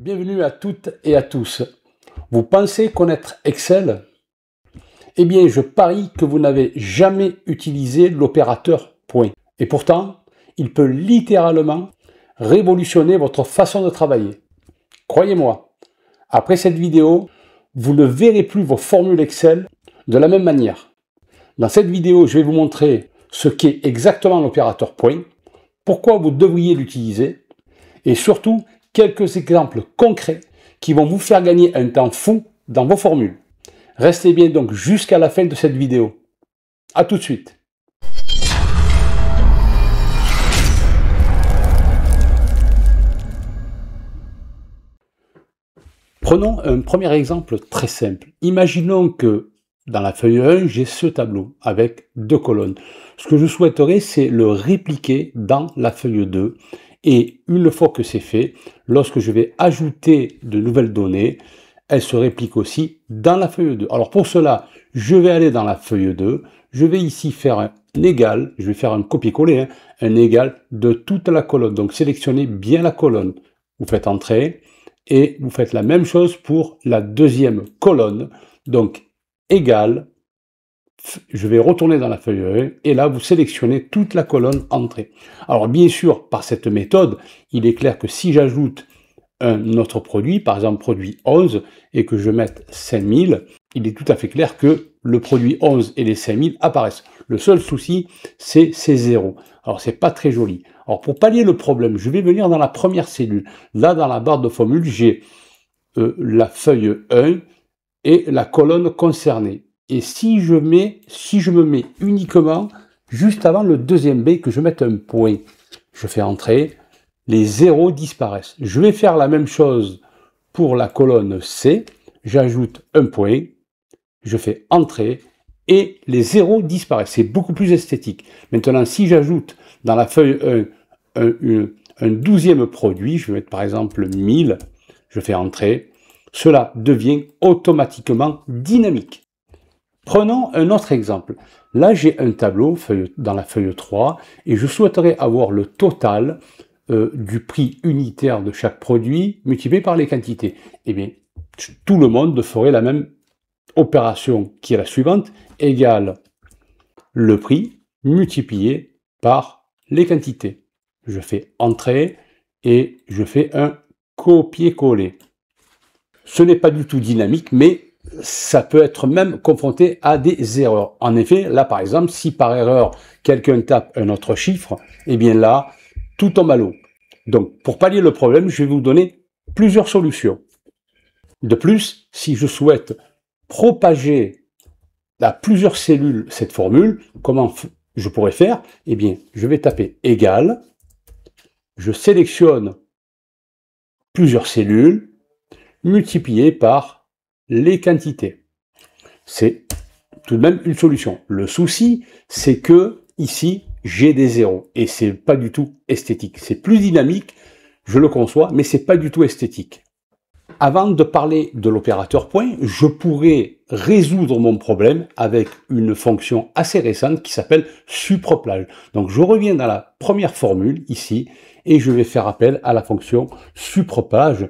Bienvenue à toutes et à tous. Vous pensez connaître Excel Eh bien, je parie que vous n'avez jamais utilisé l'opérateur point. Et pourtant, il peut littéralement révolutionner votre façon de travailler. Croyez-moi, après cette vidéo, vous ne verrez plus vos formules Excel de la même manière. Dans cette vidéo, je vais vous montrer ce qu'est exactement l'opérateur point, pourquoi vous devriez l'utiliser et surtout quelques exemples concrets qui vont vous faire gagner un temps fou dans vos formules. Restez bien donc jusqu'à la fin de cette vidéo. A tout de suite Prenons un premier exemple très simple. Imaginons que dans la feuille 1, j'ai ce tableau avec deux colonnes. Ce que je souhaiterais, c'est le répliquer dans la feuille 2 et une fois que c'est fait, lorsque je vais ajouter de nouvelles données, elles se répliquent aussi dans la feuille 2. Alors pour cela, je vais aller dans la feuille 2, je vais ici faire un égal, je vais faire un copier-coller, hein, un égal de toute la colonne. Donc sélectionnez bien la colonne. Vous faites entrer et vous faites la même chose pour la deuxième colonne. Donc égal, je vais retourner dans la feuille 1 e et là vous sélectionnez toute la colonne entrée. Alors bien sûr, par cette méthode, il est clair que si j'ajoute un autre produit, par exemple produit 11, et que je mette 5000, il est tout à fait clair que le produit 11 et les 5000 apparaissent. Le seul souci, c'est ces zéros. Alors c'est pas très joli. Alors pour pallier le problème, je vais venir dans la première cellule. Là, dans la barre de formule, j'ai euh, la feuille 1 et la colonne concernée. Et si je mets, si je me mets uniquement juste avant le deuxième B, que je mette un point, je fais entrer, les zéros disparaissent. Je vais faire la même chose pour la colonne C, j'ajoute un point, je fais entrer, et les zéros disparaissent. C'est beaucoup plus esthétique. Maintenant, si j'ajoute dans la feuille un, un, un, douzième produit, je vais mettre par exemple 1000, je fais entrer, cela devient automatiquement dynamique. Prenons un autre exemple. Là, j'ai un tableau dans la feuille 3 et je souhaiterais avoir le total euh, du prix unitaire de chaque produit multiplié par les quantités. Eh bien, tout le monde ferait la même opération qui est la suivante, égale le prix multiplié par les quantités. Je fais entrer et je fais un copier-coller. Ce n'est pas du tout dynamique, mais ça peut être même confronté à des erreurs. En effet, là par exemple, si par erreur quelqu'un tape un autre chiffre, eh bien là, tout tombe à l'eau. Donc pour pallier le problème, je vais vous donner plusieurs solutions. De plus, si je souhaite propager à plusieurs cellules cette formule, comment je pourrais faire Eh bien, je vais taper égal, je sélectionne plusieurs cellules, multiplié par les quantités. C'est tout de même une solution. Le souci, c'est que ici, j'ai des zéros et c'est pas du tout esthétique. C'est plus dynamique, je le conçois, mais c'est pas du tout esthétique. Avant de parler de l'opérateur point, je pourrais résoudre mon problème avec une fonction assez récente qui s'appelle suproplage. Donc je reviens dans la première formule ici et je vais faire appel à la fonction suproplage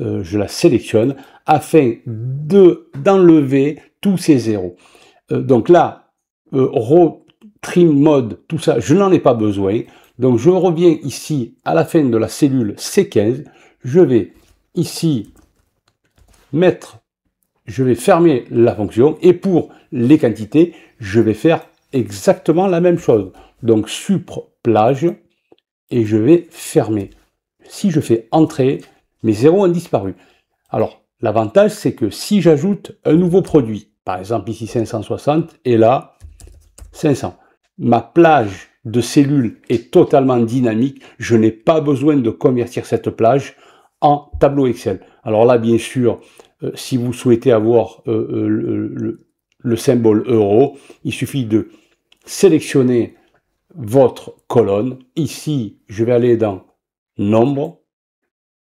euh, je la sélectionne afin de d'enlever tous ces zéros. Euh, donc là, euh, trim mode, tout ça, je n'en ai pas besoin. Donc je reviens ici à la fin de la cellule C15. Je vais ici mettre, je vais fermer la fonction et pour les quantités, je vais faire exactement la même chose. Donc supre plage et je vais fermer. Si je fais entrer, mes zéros ont disparu. Alors, l'avantage, c'est que si j'ajoute un nouveau produit, par exemple ici 560 et là 500, ma plage de cellules est totalement dynamique. Je n'ai pas besoin de convertir cette plage en tableau Excel. Alors là, bien sûr, euh, si vous souhaitez avoir euh, euh, le, symbole euro, il suffit de sélectionner votre colonne. Ici, je vais aller dans nombre,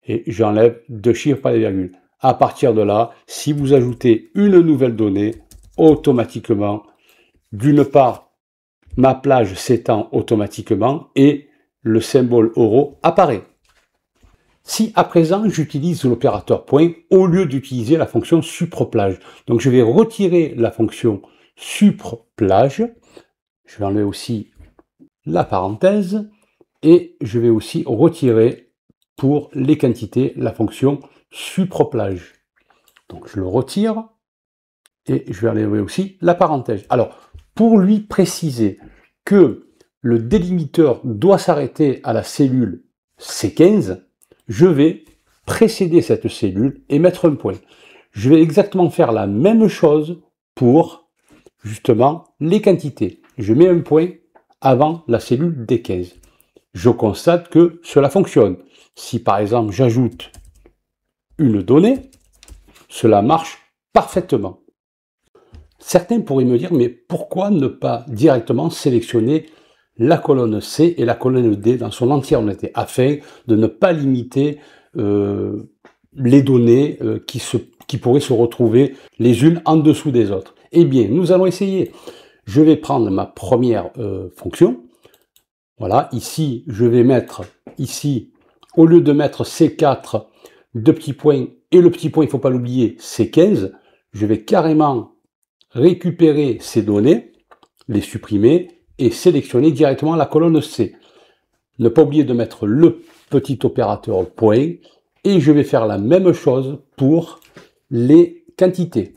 et j'enlève deux chiffres par les virgules. À partir de là, si vous ajoutez une nouvelle donnée, automatiquement, d'une part, ma plage s'étend automatiquement et le symbole euro apparaît. Si à présent j'utilise l'opérateur point au lieu d'utiliser la fonction supreplage, donc je vais retirer la fonction supreplage, je vais enlever aussi la parenthèse et je vais aussi retirer pour les quantités, la fonction suproplage. Donc je le retire et je vais enlever aussi la parenthèse. Alors, pour lui préciser que le délimiteur doit s'arrêter à la cellule C15, je vais précéder cette cellule et mettre un point. Je vais exactement faire la même chose pour justement les quantités. Je mets un point avant la cellule D15 je constate que cela fonctionne. Si par exemple j'ajoute une donnée, cela marche parfaitement. Certains pourraient me dire, mais pourquoi ne pas directement sélectionner la colonne C et la colonne D dans son entier était afin de ne pas limiter euh, les données euh, qui, se, qui pourraient se retrouver les unes en dessous des autres Eh bien, nous allons essayer. Je vais prendre ma première euh, fonction, voilà, ici, je vais mettre, ici, au lieu de mettre C4, deux petits points, et le petit point, il ne faut pas l'oublier, C15, je vais carrément récupérer ces données, les supprimer, et sélectionner directement la colonne C. Ne pas oublier de mettre le petit opérateur point, et je vais faire la même chose pour les quantités.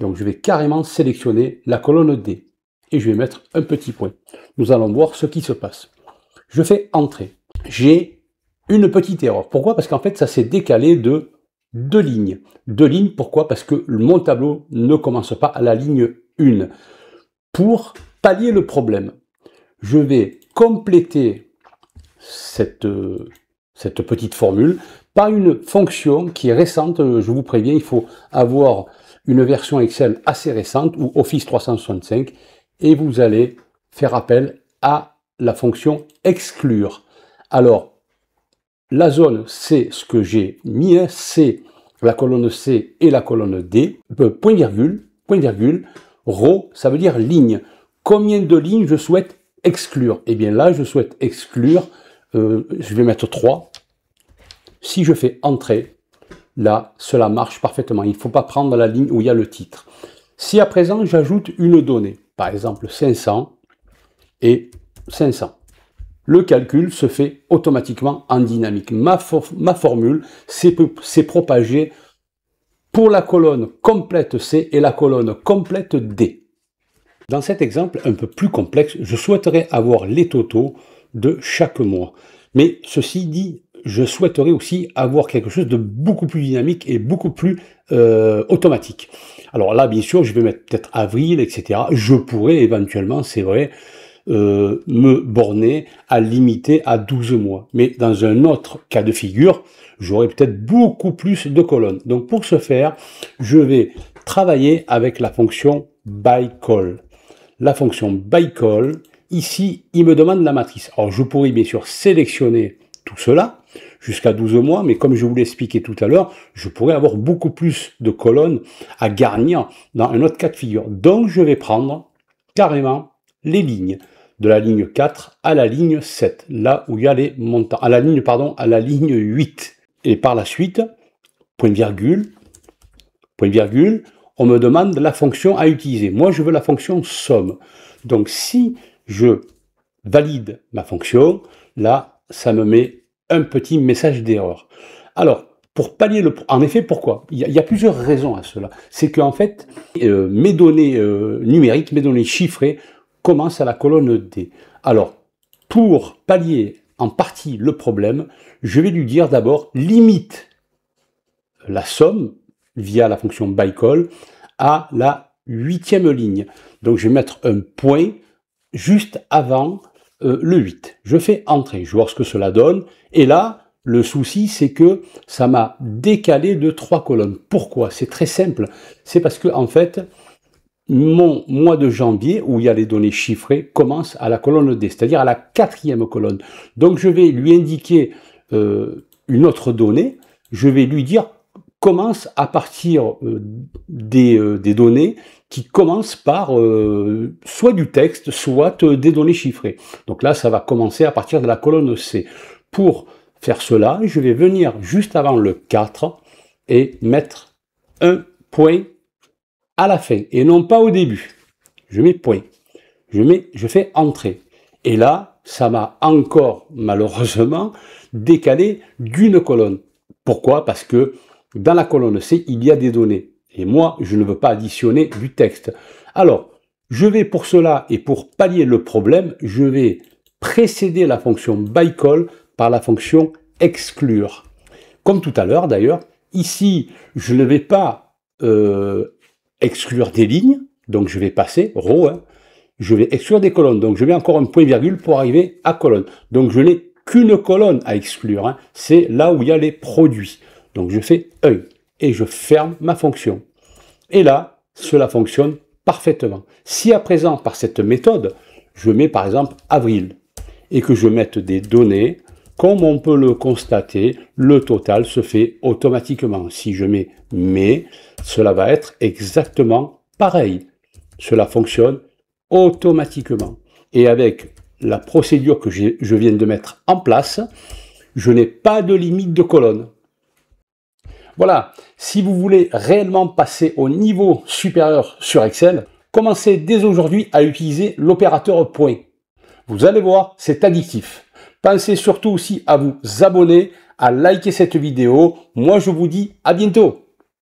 Donc je vais carrément sélectionner la colonne D et je vais mettre un petit point. Nous allons voir ce qui se passe. Je fais entrer. J'ai une petite erreur. Pourquoi Parce qu'en fait, ça s'est décalé de deux lignes. Deux lignes, pourquoi Parce que mon tableau ne commence pas à la ligne 1. Pour pallier le problème, je vais compléter cette, cette petite formule par une fonction qui est récente, je vous préviens, il faut avoir une version Excel assez récente ou Office 365 et vous allez faire appel à la fonction exclure. Alors, la zone, c'est ce que j'ai mis, hein, c'est la colonne C et la colonne D, euh, point virgule, point virgule, rho, ça veut dire ligne. Combien de lignes je souhaite exclure Eh bien là, je souhaite exclure, euh, je vais mettre 3. Si je fais entrer, là, cela marche parfaitement. Il ne faut pas prendre la ligne où il y a le titre. Si à présent, j'ajoute une donnée, par exemple 500, et 500. Le calcul se fait automatiquement en dynamique. Ma, formule s'est propagée pour la colonne complète C et la colonne complète D. Dans cet exemple un peu plus complexe, je souhaiterais avoir les totaux de chaque mois. Mais ceci dit, je souhaiterais aussi avoir quelque chose de beaucoup plus dynamique et beaucoup plus euh, automatique. Alors là, bien sûr, je vais mettre peut-être avril, etc. Je pourrais éventuellement, c'est vrai, euh, me borner à limiter à 12 mois. Mais dans un autre cas de figure, j'aurai peut-être beaucoup plus de colonnes. Donc pour ce faire, je vais travailler avec la fonction byCall. La fonction byCall, ici, il me demande la matrice. Alors je pourrais bien sûr sélectionner tout cela jusqu'à 12 mois, mais comme je vous l'expliquais tout à l'heure, je pourrais avoir beaucoup plus de colonnes à garnir dans un autre cas de figure. Donc je vais prendre carrément les lignes de la ligne 4 à la ligne 7, là où il y a les montants, à la ligne, pardon, à la ligne 8. Et par la suite, point virgule, point virgule, on me demande la fonction à utiliser. Moi, je veux la fonction somme. Donc, si je valide ma fonction, là, ça me met un petit message d'erreur. Alors, pour pallier le... En effet, pourquoi il y, a, plusieurs raisons à cela. C'est qu'en fait, euh, mes données euh, numériques, mes données chiffrées commence à la colonne D. Alors, pour pallier en partie le problème, je vais lui dire d'abord limite la somme via la fonction by à la huitième ligne. Donc je vais mettre un point juste avant euh, le 8. Je fais entrer, je vois ce que cela donne. Et là, le souci, c'est que ça m'a décalé de trois colonnes. Pourquoi C'est très simple. C'est parce que, en fait, mon mois de janvier, où il y a les données chiffrées, commence à la colonne D, c'est-à-dire à la quatrième colonne. Donc je vais lui indiquer euh, une autre donnée, je vais lui dire commence à partir euh, des, euh, des, données qui commencent par soit du texte, soit des données chiffrées. Donc là, ça va commencer à partir de la colonne C. Pour faire cela, je vais venir juste avant le 4 et mettre un point à la fin et non pas au début. Je mets point. Je mets, je fais entrer. Et là, ça m'a encore, malheureusement, décalé d'une colonne. Pourquoi? Parce que dans la colonne C, il y a des données. Et moi, je ne veux pas additionner du texte. Alors, je vais pour cela et pour pallier le problème, je vais précéder la fonction byCall par la fonction exclure. Comme tout à l'heure d'ailleurs, ici, je ne vais pas euh, exclure des lignes, donc je vais passer, row. Hein. je vais exclure des colonnes, donc je mets encore un point-virgule pour arriver à colonne. Donc je n'ai qu'une colonne à exclure, hein. c'est là où il y a les produits. Donc je fais œil et je ferme ma fonction. Et là, cela fonctionne parfaitement. Si à présent, par cette méthode, je mets par exemple avril et que je mette des données comme on peut le constater, le total se fait automatiquement. Si je mets mais, cela va être exactement pareil. Cela fonctionne automatiquement. Et avec la procédure que je viens de mettre en place, je n'ai pas de limite de colonne. Voilà, si vous voulez réellement passer au niveau supérieur sur Excel, commencez dès aujourd'hui à utiliser l'opérateur point. Vous allez voir, c'est addictif. Pensez surtout aussi à vous abonner, à liker cette vidéo. Moi, je vous dis à bientôt.